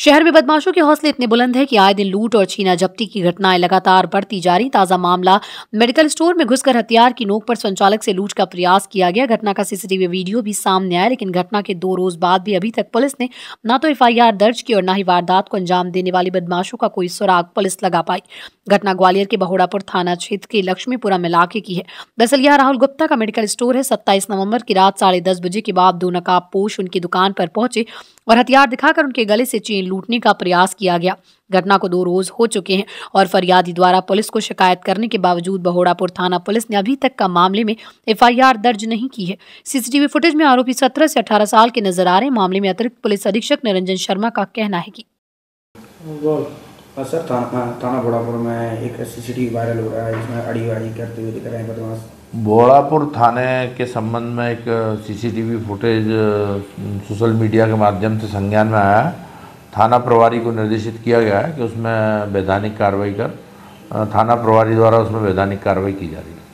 शहर में बदमाशों के हौसले इतने बुलंद हैं कि आए दिन लूट और छीना जब्ती की घटनाएं लगातार बढ़ती जा रही ताजा मामला मेडिकल स्टोर में घुसकर हथियार की नोक पर संचालक से लूट का प्रयास किया गया घटना का सीसीटीवी वीडियो भी सामने आया लेकिन घटना के दो रोज बाद भी अभी तक पुलिस ने न तो एफ दर्ज की और न ही वारदात को अंजाम देने वाले बदमाशों का कोई सुराग पुलिस लगा पाई घटना ग्वालियर के बहोड़ापुर थाना क्षेत्र के लक्ष्मीपुरम इलाके की है दरअसल यह राहुल गुप्ता का मेडिकल स्टोर है सत्ताईस नवम्बर की रात साढ़े बजे के बाद दो पोष उनकी दुकान पर पहुंचे और हथियार दिखाकर उनके गले से चेन लूटने का प्रयास किया गया घटना को दो रोज हो चुके हैं और फरियादी द्वारा पुलिस को शिकायत करने के बावजूद बहोड़ापुर थाना पुलिस ने अभी तक का मामले में एफआईआर दर्ज नहीं की है सीसीटीवी फुटेज में आरोपी सत्रह से अठारह साल के नजर आ रहे मामले में अतिरिक्त पुलिस अधीक्षक निरंजन शर्मा का कहना है की हाँ सर हाँ, थाना थाना भोड़ापुर में एक सीसीटीवी वायरल हो रहा है जिसमें अड़ीवाड़ी करते हुए दिख रहे हैं बदमाश बोड़ापुर थाने के संबंध में एक सीसीटीवी फुटेज सोशल मीडिया के माध्यम से संज्ञान में आया थाना प्रभारी को निर्देशित किया गया है कि उसमें वैधानिक कार्रवाई कर थाना प्रभारी द्वारा उसमें वैधानिक कार्रवाई की जा रही है